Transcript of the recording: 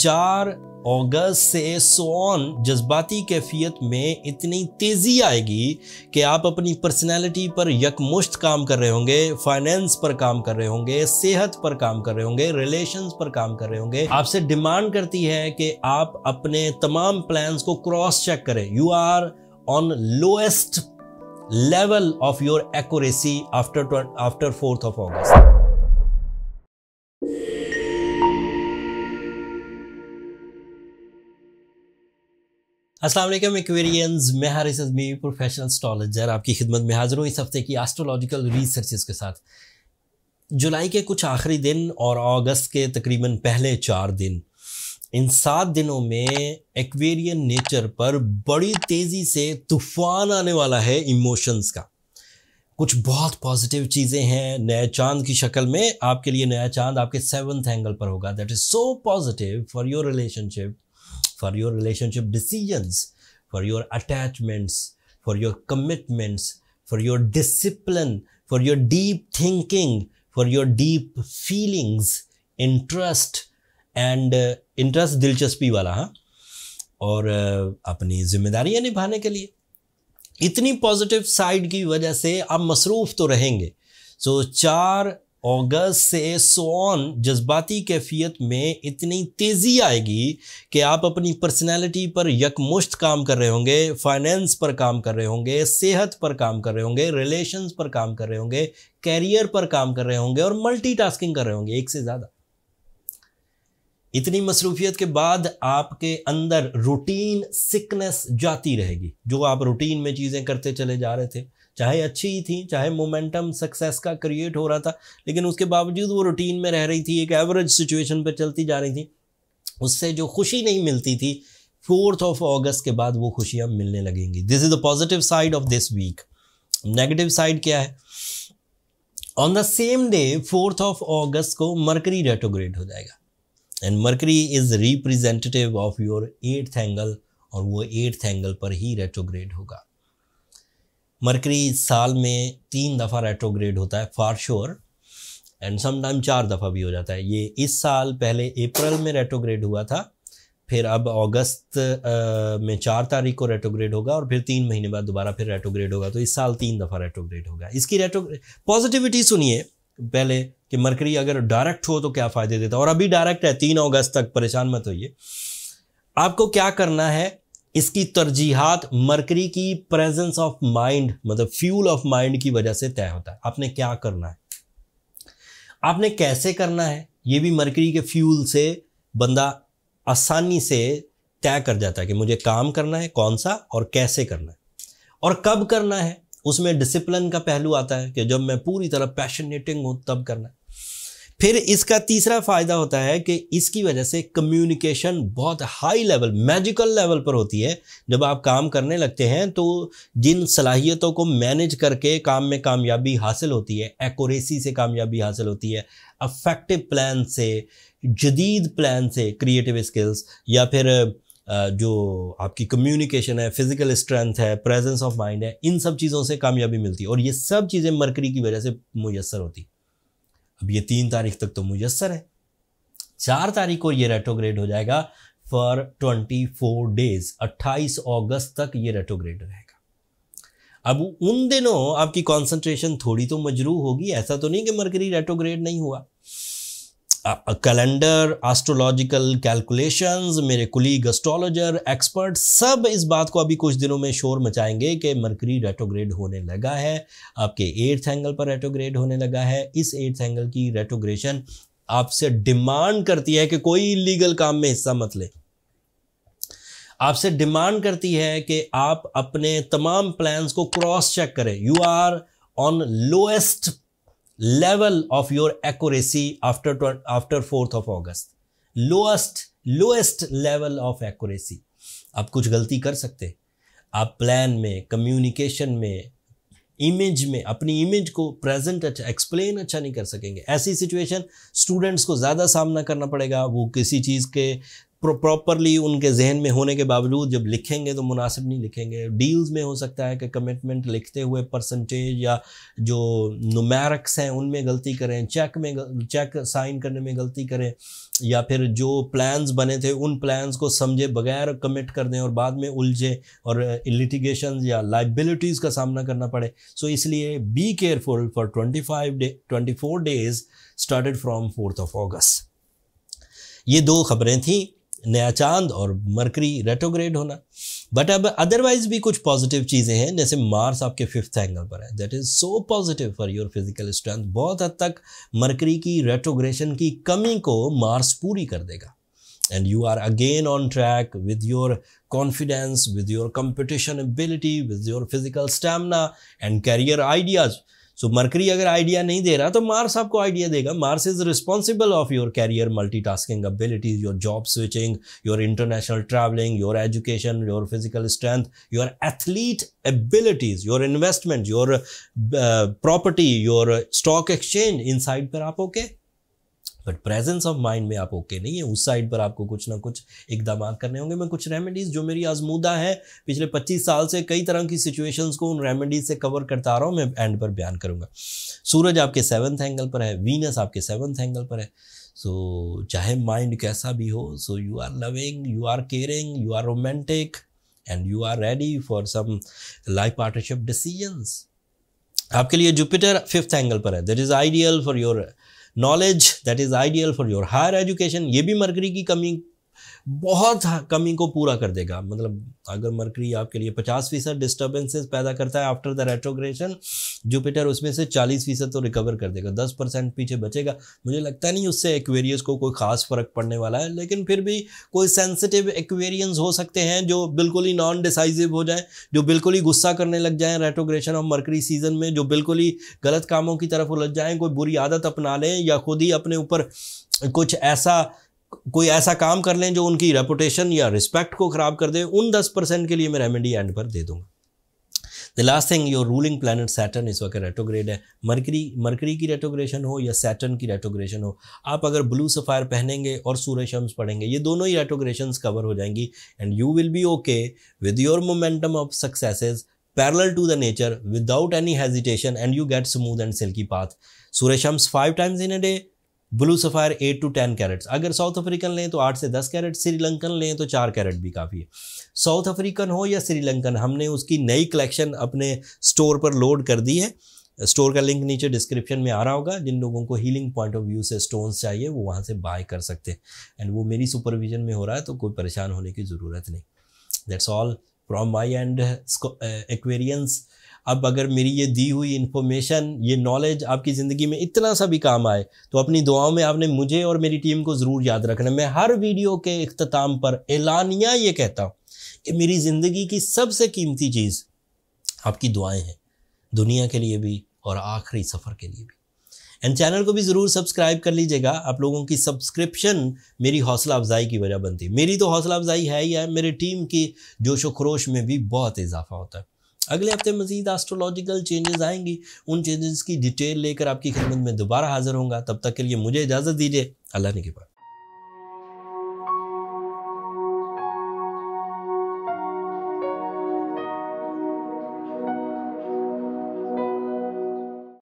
चार अगस्त से सोन जज्बाती कैफियत में इतनी तेज़ी आएगी कि आप अपनी पर्सनैलिटी पर यकमुश्त काम कर रहे होंगे फाइनेंस पर काम कर रहे होंगे सेहत पर काम कर रहे होंगे रिलेशंस पर काम कर रहे होंगे आपसे डिमांड करती है कि आप अपने तमाम प्लान्स को क्रॉस चेक करें you are on lowest level of your accuracy after after fourth of August Aslam Aquarians मैं हारिस अजमी प्रोफेशनल स्टॉलजर आपकी खिदमत में हाजिर हूँ इस हफ्ते की एस्ट्रोलॉजिकल रिसर्चेस के साथ जुलाई के कुछ आखिरी दिन और अगस्त के तकरीबन पहले चार दिन इन सात दिनों में एक्वेरियन नेचर पर बड़ी तेज़ी से तूफान आने वाला है इमोशंस का कुछ बहुत पॉजिटिव चीज़ें हैं नए चांद की शक्ल में आपके लिए नया चांद आपके सेवन्थ एंगल पर होगा that is so positive for your relationship for your relationship decisions, for your attachments, for your commitments, for your discipline, for your deep thinking, for your deep feelings, interest and interest uh, दिलचस्पी वाला हाँ और uh, अपनी जिम्मेदारियां निभाने के लिए इतनी पॉजिटिव साइड की वजह से आप मसरूफ़ तो रहेंगे सो so, चार अगस्त से सोन जज्बाती कैफियत में इतनी तेज़ी आएगी कि आप अपनी पर्सनैलिटी पर यकमुश्त काम कर रहे होंगे फाइनेंस पर काम कर रहे होंगे सेहत पर काम कर रहे होंगे रिलेशंस पर काम कर रहे होंगे कैरियर पर काम कर रहे होंगे और मल्टीटास्किंग कर रहे होंगे एक से ज़्यादा इतनी मसरूफियत के बाद आपके अंदर रूटीन सिकनेस जाती रहेगी जो आप रूटीन में चीज़ें करते चले जा रहे थे चाहे अच्छी ही थी चाहे मोमेंटम सक्सेस का क्रिएट हो रहा था लेकिन उसके बावजूद वो रूटीन में रह रही थी एक एवरेज सिचुएशन पर चलती जा रही थी उससे जो खुशी नहीं मिलती थी फोर्थ ऑफ ऑगस्ट के बाद वो खुशियाँ मिलने लगेंगी this is the positive side of this week negative side क्या है on the same day fourth of August को मरकरी रेटोग्रेड हो जाएगा and Mercury is representative of your eighth angle और वो एट्थ एंगल पर ही रेटोग्रेड होगा मरकरी साल में तीन दफ़ा रेट्रोग्रेड होता है फॉर श्योर एंड समटाइम चार दफ़ा भी हो जाता है ये इस साल पहले अप्रैल में रेट्रोग्रेड हुआ था फिर अब अगस्त में चार तारीख को रेट्रोग्रेड होगा और फिर तीन महीने बाद दोबारा फिर रेट्रोग्रेड होगा तो इस साल तीन दफ़ा रेट्रोग्रेड होगा इसकी रेट्रोग्रेड पॉजिटिविटी सुनिए पहले कि मरकरी अगर डायरेक्ट हो तो क्या फ़ायदे देता और अभी डायरेक्ट है तीन अगस्त तक परेशान मत होइए आपको क्या करना है इसकी तरजीहत मरकरी की प्रेजेंस ऑफ माइंड मतलब फ्यूल ऑफ माइंड की वजह से तय होता है आपने क्या करना है आपने कैसे करना है ये भी मरकरी के फ्यूल से बंदा आसानी से तय कर जाता है कि मुझे काम करना है कौन सा और कैसे करना है और कब करना है उसमें डिसिप्लिन का पहलू आता है कि जब मैं पूरी तरह पैशनेटिंग हूँ तब करना है फिर इसका तीसरा फायदा होता है कि इसकी वजह से कम्युनिकेशन बहुत हाई लेवल मैजिकल लेवल पर होती है जब आप काम करने लगते हैं तो जिन सलाहियतों को मैनेज करके काम में कामयाबी हासिल होती है एकोरेसी से कामयाबी हासिल होती है अफेक्टिव प्लान से जदीद प्लान से क्रिएटिव स्किल्स या फिर जो आपकी कम्युनिकेशन है फिजिकल स्ट्रेंथ है प्रेजेंस ऑफ माइंड है इन सब चीज़ों से कामयाबी मिलती है और ये सब चीज़ें मरकरी की वजह से मुयसर होती है अब ये तीन तारीख तक तो मुयसर है चार तारीख को ये रेटोग्रेड हो जाएगा फॉर ट्वेंटी फोर डेज अट्ठाईस अगस्त तक ये रेटोग्रेड रहेगा अब उन दिनों आपकी कंसंट्रेशन थोड़ी तो मजरू होगी ऐसा तो नहीं कि मरकरी रेटोग्रेड नहीं हुआ कैलेंडर एस्ट्रोलॉजिकल कैलकुलेशंस मेरे कुलीग एस्ट्रोलॉजर एक्सपर्ट सब इस बात को अभी कुछ दिनों में शोर मचाएंगे कि मरकरी रेटोग्रेड होने लगा है आपके एट्थ एंगल पर रेटोग्रेड होने लगा है इस एट्थ एंगल की रेटोग्रेशन आपसे डिमांड करती है कि कोई इलीगल काम में हिस्सा मत ले आपसे डिमांड करती है कि आप अपने तमाम प्लान्स को क्रॉस चेक करें you are on lowest level of your accuracy after after 4th of August. Lowest lowest level of accuracy. आप कुछ गलती कर सकते आप प्लान में कम्युनिकेशन में इमेज में अपनी इमेज को प्रेजेंट अच्छा एक्सप्लेन अच्छा नहीं कर सकेंगे ऐसी सिचुएशन स्टूडेंट्स को ज़्यादा सामना करना पड़ेगा वो किसी चीज़ के प्रॉपरली उनके जहन में होने के बावजूद जब लिखेंगे तो मुनासिब नहीं लिखेंगे डील्स में हो सकता है कि कमिटमेंट लिखते हुए परसेंटेज या जो नुमैरक्स हैं उनमें गलती करें चेक में चेक साइन करने में गलती करें या फिर जो प्लान्स बने थे उन प्लान्स को समझे बगैर कमिट कर दें और बाद में उलझे और लिटिगेशन uh, या लाइबिलिटीज़ का सामना करना पड़े सो so इसलिए be careful for twenty five day twenty four days started from fourth of August ये दो खबरें थी नया चांद और मरकरी रेट्रोग्रेड होना बट अब अदरवाइज भी कुछ पॉजिटिव चीज़ें हैं जैसे मार्स आपके फिफ्थ एंगल पर है that is so positive for your physical strength बहुत हद तक मरकरी की रेट्रोग्रेशन की कमी को मार्स पूरी कर देगा and you are again on track with your confidence with your competition ability with your physical stamina and career ideas so Mercury अगर आइडिया नहीं दे रहा तो मार्स आपको आइडिया देगा Mars is responsible of your career multitasking abilities your job switching your international travelling your education your physical strength your athlete abilities your investment your property your stock exchange in side पर आप okay okay? But presence of mind में आप okay okay नहीं है उस side पर आपको कुछ ना कुछ इकदाम करने होंगे मैं कुछ रेमेडीज़ जो मेरी आजमूदा है पिछले पच्चीस साल से कई तरह की सिचुएशंस को उन रेमेडीज से कवर करता आ रहा हूँ मैं एंड पर बयान करूँगा सूरज आपके सेवन्थ एंगल पर है वीनस आपके सेवन्थ एंगल पर है सो so, चाहे माइंड कैसा भी हो so you are loving you are caring you are romantic and you are ready for some life partnership decisions आपके लिए जुपिटर फिफ्थ एंगल पर है that is ideal for your knowledge that is ideal for your higher education ये भी mercury की कमी बहुत कमी को पूरा कर देगा मतलब अगर मरकरी आपके लिए पचास फीसद डिस्टर्बेंसेज पैदा करता है आफ्टर द रेट्रोग्रेशन जुपिटर उसमें से चालीस फीसद तो रिकवर कर देगा दस परसेंट पीछे बचेगा मुझे लगता नहीं उससे एक्वेरियस को कोई ख़ास फ़र्क पड़ने वाला है लेकिन फिर भी कोई सेंसिटिव एक्वेरियंस हो सकते हैं जो बिल्कुल ही नॉन डिसाइजिव हो जाए जो बिल्कुल ही गुस्सा करने लग जाए रेट्रोग्रेशन और मरकरी सीजन में जो बिल्कुल ही गलत कामों की तरफ उलझ जाएँ कोई बुरी आदत अपना लें या खुद ही अपने ऊपर कुछ ऐसा कोई ऐसा काम कर लें जो उनकी रेपुटेशन या रिस्पेक्ट को ख़राब कर दे उन दस परसेंट के लिए मैं रेमेडी एंड पर दे दूंगा the last thing your ruling planet Saturn इस वक्त रेटोग्रेड है मरकरी मरकरी की रेटोग्रेशन हो या सैटन की रेटोग्रेशन हो आप अगर ब्लू सफ़ायर पहनेंगे और सूर्य शम्स पढ़ेंगे ये दोनों ही रेटोग्रेशन कवर हो जाएंगी and you will be okay with your momentum of successes parallel to the nature without any hesitation and you get smooth and silky path सूर्य शम्स five times in a day blue sapphire eight to ten carats अगर South African लें तो आठ से दस carat Sri Lankan लें तो चार कैरेट भी काफ़ी है साउथ अफ्रीकन हो या श्रीलंकन हमने उसकी नई कलेक्शन अपने स्टोर पर लोड कर दी है स्टोर का लिंक नीचे डिस्क्रिप्शन में आ रहा होगा जिन लोगों को हीलिंग पॉइंट ऑफ व्यू से स्टोन्स चाहिए वो वहाँ से बाय कर सकते हैं एंड वो मेरी सुपरविजन में हो रहा है तो कोई परेशान होने की ज़रूरत नहीं that's all from my end Aquarians अब अगर मेरी ये दी हुई इन्फॉर्मेशन ये नॉलेज आपकी ज़िंदगी में इतना सा भी काम आए तो अपनी दुआओं में आपने मुझे और मेरी टीम को ज़रूर याद रखना मैं हर वीडियो के अख्ताम पर एलानिया ये कहता हूँ कि मेरी ज़िंदगी की सबसे कीमती चीज़ आपकी दुआएँ हैं दुनिया के लिए भी और आखिरी सफ़र के लिए भी एंड चैनल को भी ज़रूर सब्सक्राइब कर लीजिएगा आप लोगों की सब्सक्रिप्शन मेरी हौसला अफजाई की वजह बनती है मेरी तो हौसला अफजाई है ही है मेरी टीम की जोश व खरोश में भी बहुत इजाफा होता है अगले हफ्ते मजीद एस्ट्रोलॉजिकल चेंजेस आएंगी उन चेंजेस की डिटेल लेकर आपकी खिदमत में दोबारा हाजिर होंगे तब तक के लिए मुझे इजाज़त दीजिए अल्लाह ने के पास